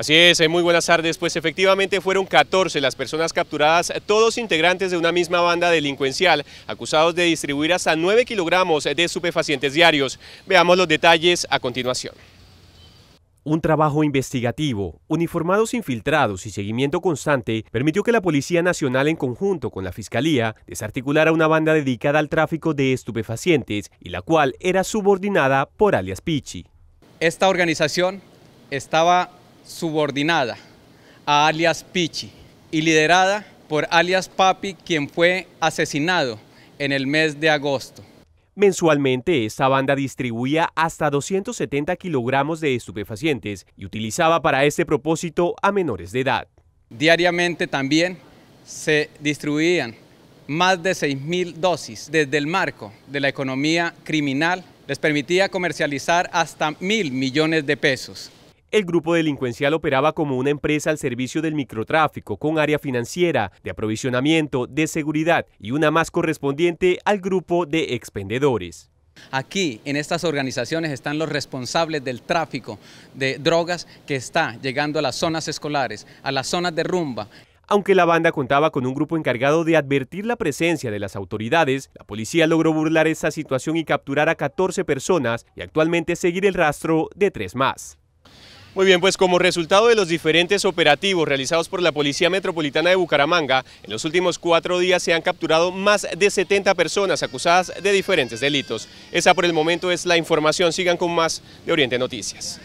Así es, eh, muy buenas tardes. Pues efectivamente fueron 14 las personas capturadas, eh, todos integrantes de una misma banda delincuencial, acusados de distribuir hasta 9 kilogramos eh, de estupefacientes diarios. Veamos los detalles a continuación. Un trabajo investigativo, uniformados infiltrados y seguimiento constante permitió que la Policía Nacional en conjunto con la Fiscalía desarticulara una banda dedicada al tráfico de estupefacientes y la cual era subordinada por alias Pichi. Esta organización estaba subordinada a alias Pichi y liderada por alias Papi, quien fue asesinado en el mes de agosto. Mensualmente, esta banda distribuía hasta 270 kilogramos de estupefacientes y utilizaba para este propósito a menores de edad. Diariamente también se distribuían más de 6.000 dosis desde el marco de la economía criminal. Les permitía comercializar hasta mil millones de pesos. El grupo delincuencial operaba como una empresa al servicio del microtráfico, con área financiera, de aprovisionamiento, de seguridad y una más correspondiente al grupo de expendedores. Aquí, en estas organizaciones, están los responsables del tráfico de drogas que está llegando a las zonas escolares, a las zonas de rumba. Aunque la banda contaba con un grupo encargado de advertir la presencia de las autoridades, la policía logró burlar esa situación y capturar a 14 personas y actualmente seguir el rastro de tres más. Muy bien, pues como resultado de los diferentes operativos realizados por la Policía Metropolitana de Bucaramanga, en los últimos cuatro días se han capturado más de 70 personas acusadas de diferentes delitos. Esa por el momento es la información. Sigan con más de Oriente Noticias.